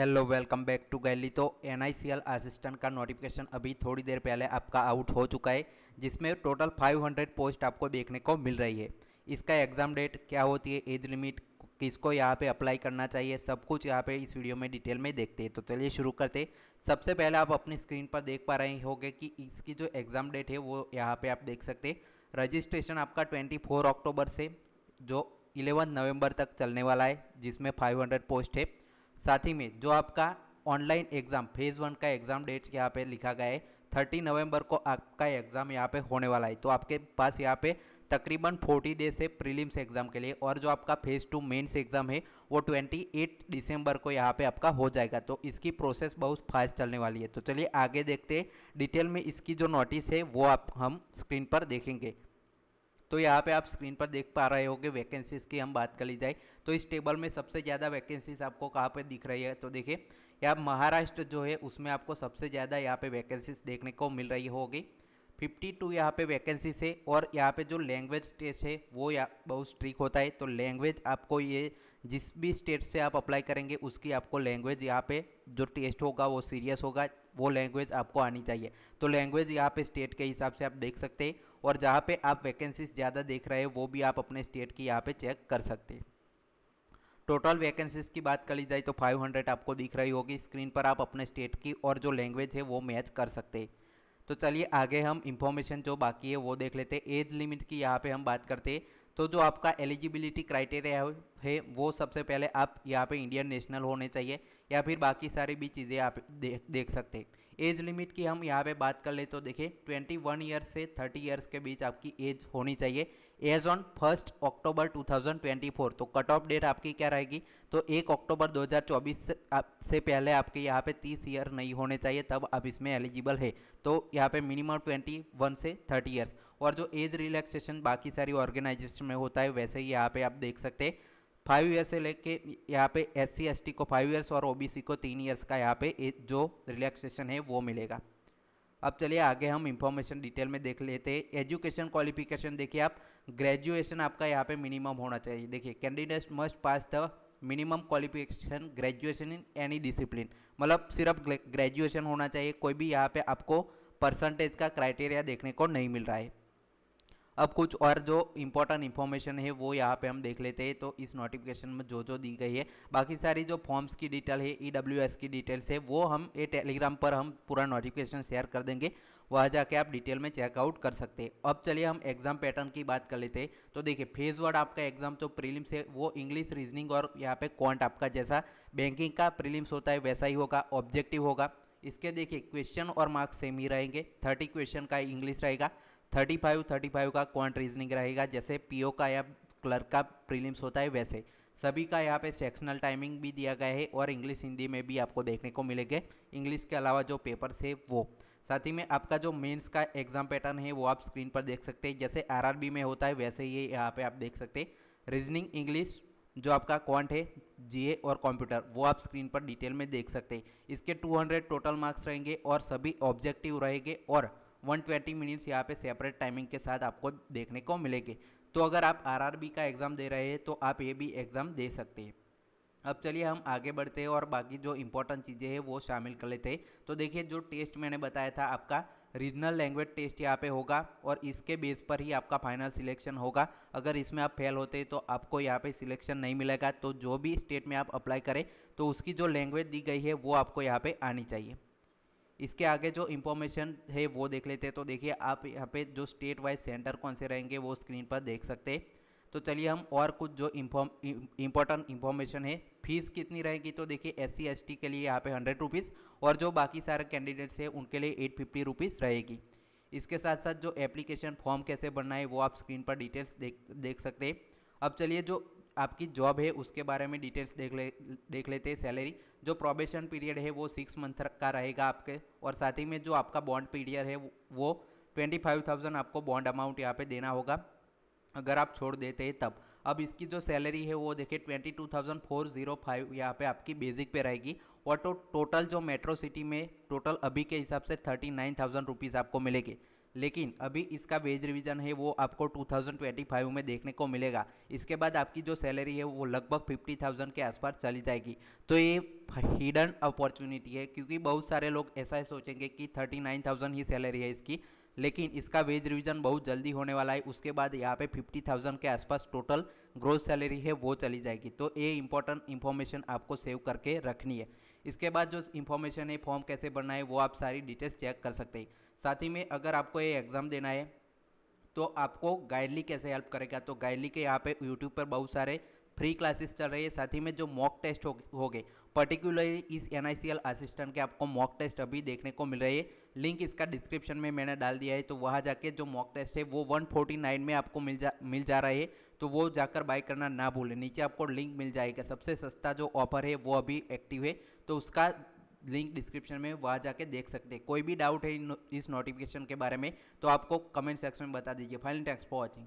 hello welcome back to गैली तो an assistant का नोटिफिकेशन अभी थोड़ी देर पहले आपका आउट हो चुका है जिसमें टोटल 500 पोस्ट आपको देखने को मिल रही है इसका एग्ज़ाम डेट क्या होती है एज लिमिट किसको यहाँ पे अप्लाई करना चाहिए सब कुछ यहाँ पे इस वीडियो में डिटेल में देखते हैं तो चलिए शुरू करते सबसे पहले आप अपनी स्क्रीन पर देख पा रहे होंगे कि इसकी जो एग्ज़ाम डेट है वो यहाँ पर आप देख सकते रजिस्ट्रेशन आपका ट्वेंटी अक्टूबर से जो इलेवन नवम्बर तक चलने वाला है जिसमें फाइव पोस्ट है साथ ही में जो आपका ऑनलाइन एग्जाम फेज वन का एग्जाम डेट्स यहाँ पे लिखा गया है थर्टी नवंबर को आपका एग्ज़ाम यहाँ पे होने वाला है तो आपके पास यहाँ पे तकरीबन फोर्टी डेज है प्रीलिम्स एग्ज़ाम के लिए और जो आपका फेज़ टू मेंस एग्ज़ाम है वो ट्वेंटी एट दिसंबर को यहाँ पे आपका हो जाएगा तो इसकी प्रोसेस बहुत फास्ट चलने वाली है तो चलिए आगे देखते हैं डिटेल में इसकी जो नोटिस है वो आप हम स्क्रीन पर देखेंगे तो यहाँ पे आप स्क्रीन पर देख पा रहे हो वैकेंसीज़ की हम बात कर ली जाए तो इस टेबल में सबसे ज़्यादा वैकेंसीज़ आपको कहाँ पे दिख रही है तो देखिए यहाँ महाराष्ट्र जो है उसमें आपको सबसे ज़्यादा यहाँ पे वैकेंसीज़ देखने को मिल रही होगी 52 टू यहाँ पर वैकेंसीज है और यहाँ पे जो लैंग्वेज टेस्ट है वो या बहुत स्ट्रिक होता है तो लैंग्वेज आपको ये जिस भी स्टेट से आप अप्लाई करेंगे उसकी आपको लैंग्वेज यहाँ पे जो टेस्ट होगा वो सीरियस होगा वो लैंग्वेज आपको आनी चाहिए तो लैंग्वेज यहाँ पे स्टेट के हिसाब से आप देख सकते हैं और जहाँ पे आप वैकेंसीज ज़्यादा देख रहे हैं वो भी आप अपने स्टेट की यहाँ पे चेक कर सकते हैं टोटल वैकेंसीज की बात करी जाए तो 500 आपको दिख रही होगी स्क्रीन पर आप अपने स्टेट की और जो लैंग्वेज है वो मैच कर सकते हैं तो चलिए आगे हम इंफॉर्मेशन जो बाकी है वो देख लेते हैं एज लिमिट की यहाँ पर हम बात करते हैं तो जो आपका एलिजिबिलिटी क्राइटेरिया है वो सबसे पहले आप यहाँ पे इंडियन नेशनल होने चाहिए या फिर बाकी सारी भी चीज़ें आप देख देख सकते हैं एज लिमिट की हम यहाँ पे बात कर ले तो देखिए 21 ईयर्स से 30 ईयर्स के बीच आपकी एज होनी चाहिए एज ऑन फर्स्ट अक्टूबर 2024 तो कट ऑफ डेट आपकी क्या रहेगी तो एक अक्टूबर 2024 से, आप, से पहले आपके यहाँ पे 30 ईयर नहीं होने चाहिए तब आप इसमें एलिजिबल है तो यहाँ पे मिनिमम 21 से 30 ईयर्स और जो एज रिलैक्सेशन बाकी सारी ऑर्गेनाइजेशन में होता है वैसे ही यहाँ पे आप देख सकते हैं फाइव ईयर से लेके यहाँ पे एस सी को फाइव ईयर्स और ओबीसी को तीन ईयर्स का यहाँ पे जो रिलैक्सेशन है वो मिलेगा अब चलिए आगे हम इंफॉर्मेशन डिटेल में देख लेते हैं एजुकेशन क्वालिफिकेशन देखिए आप ग्रेजुएशन आपका यहाँ पे मिनिमम होना चाहिए देखिए candidates must pass the minimum qualification graduation in any discipline मतलब सिर्फ ग्रेजुएशन होना चाहिए कोई भी यहाँ पे आपको परसेंटेज का क्राइटेरिया देखने को नहीं मिल रहा है अब कुछ और जो इंपॉर्टेंट इन्फॉर्मेशन है वो यहाँ पे हम देख लेते हैं तो इस नोटिफिकेशन में जो जो दी गई है बाकी सारी जो फॉर्म्स की डिटेल है ई e की डिटेल्स है वो हम ये टेलीग्राम पर हम पूरा नोटिफिकेशन शेयर कर देंगे वहाँ जाके आप डिटेल में चेकआउट कर सकते हैं अब चलिए हम एग्जाम पैटर्न की बात कर लेते हैं तो देखिए फेज वर्ड आपका एग्जाम तो प्रीलिम्स है वो इंग्लिश रीजनिंग और यहाँ पे क्वांट आपका जैसा बैंकिंग का प्रीलिम्स होता है वैसा ही होगा ऑब्जेक्टिव होगा इसके देखिए क्वेश्चन और मार्क्स सेम ही रहेंगे थर्टी क्वेश्चन का इंग्लिश रहेगा थर्टी फाइव थर्टी फाइव का क्वांट रीजनिंग रहेगा जैसे पीओ का या क्लर्क का प्रीलिम्स होता है वैसे सभी का यहाँ पे सेक्शनल टाइमिंग भी दिया गया है और इंग्लिश हिंदी में भी आपको देखने को मिलेंगे इंग्लिश के अलावा जो पेपर्स है वो साथ ही में आपका जो मेंस का एग्ज़ाम पैटर्न है वो आप स्क्रीन पर देख सकते हैं जैसे आर में होता है वैसे ही यहाँ पर आप देख सकते रीजनिंग इंग्लिश जो आपका क्वांट है जीए और कंप्यूटर वो आप स्क्रीन पर डिटेल में देख सकते हैं इसके 200 टोटल मार्क्स रहेंगे और सभी ऑब्जेक्टिव रहेंगे और 120 मिनट्स यहाँ पे सेपरेट टाइमिंग के साथ आपको देखने को मिलेंगे तो अगर आप आरआरबी का एग्ज़ाम दे रहे हैं तो आप ये भी एग्ज़ाम दे सकते हैं अब चलिए हम आगे बढ़ते हैं और बाकी जो इंपॉर्टेंट चीज़ें हैं वो शामिल कर लेते हैं तो देखिए जो टेस्ट मैंने बताया था आपका रीजनल लैंग्वेज टेस्ट यहाँ पे होगा और इसके बेस पर ही आपका फाइनल सिलेक्शन होगा अगर इसमें आप फेल होते हैं तो आपको यहाँ पे सिलेक्शन नहीं मिलेगा तो जो भी स्टेट में आप अप्लाई करें तो उसकी जो लैंग्वेज दी गई है वो आपको यहाँ पर आनी चाहिए इसके आगे जो इंफॉर्मेशन है वो देख लेते हैं तो देखिए आप यहाँ पे जो स्टेट वाइज सेंटर कौन से रहेंगे वो स्क्रीन पर देख सकते हैं तो चलिए हम और कुछ जो इंफॉर्म इम्पोर्टेंट इन्फॉर्मेशन है फीस कितनी रहेगी तो देखिए एस सी के लिए यहाँ पे हंड्रेड रुपीज़ और जो बाकी सारे कैंडिडेट्स हैं उनके लिए एट फिफ्टी रुपीज़ रहेगी इसके साथ साथ जो एप्लीकेशन फॉर्म कैसे बनना है वो आप स्क्रीन पर डिटेल्स देख देख सकते हैं अब चलिए जो आपकी जॉब है उसके बारे में डिटेल्स देख ले देख लेते हैं सैलरी जो प्रोबेशन पीरियड है वो सिक्स मंथ का रहेगा आपके और साथ ही में जो आपका बॉन्ड पीरियड है वो ट्वेंटी फाइव थाउजेंड आपको बॉन्ड अमाउंट यहाँ पे देना होगा अगर आप छोड़ देते हैं तब अब इसकी जो सैलरी है वो देखिए twenty two thousand four zero five यहाँ पे आपकी बेसिक पे रहेगी और तो टोटल जो मेट्रो सिटी में टोटल अभी के हिसाब से थर्टी नाइन थाउजेंड रुपीज़ आपको मिलेगी लेकिन अभी इसका वेज रिवीजन है वो आपको 2025 में देखने को मिलेगा इसके बाद आपकी जो सैलरी है वो लगभग 50,000 के आसपास चली जाएगी तो ये हिडन अपॉर्चुनिटी है क्योंकि बहुत सारे लोग ऐसा ही सोचेंगे कि 39,000 ही सैलरी है इसकी लेकिन इसका वेज रिवीजन बहुत जल्दी होने वाला है उसके बाद यहाँ पे 50,000 के आसपास टोटल ग्रोथ सैलरी है वो चली जाएगी तो ये इंपॉर्टेंट इन्फॉर्मेशन आपको सेव करके रखनी है इसके बाद जो इन्फॉर्मेशन है फॉर्म कैसे भरना है वो आप सारी डिटेल्स चेक कर सकते हैं साथ ही में अगर आपको ये एग्ज़ाम देना है तो आपको गाइडली कैसे हेल्प करेगा तो गाइडली के यहाँ पे यूट्यूब पर बहुत सारे फ्री क्लासेस चल रही है साथ ही में जो मॉक टेस्ट हो, हो गए पर्टिकुलरली इस एन असिस्टेंट के आपको मॉक टेस्ट अभी देखने को मिल रही है लिंक इसका डिस्क्रिप्शन में मैंने डाल दिया है तो वहाँ जाके जो मॉक टेस्ट है वो 149 में आपको मिल जा मिल जा रहा है तो वो जाकर बाय करना ना भूलें नीचे आपको लिंक मिल जाएगा सबसे सस्ता जो ऑफर है वो अभी एक्टिव है तो उसका लिंक डिस्क्रिप्शन में वहाँ जाके देख सकते हैं कोई भी डाउट है इस नोटिफिकेशन के बारे में तो आपको कमेंट सेक्शन में बता दीजिए फाइनल थैंक्स फॉर वॉचिंग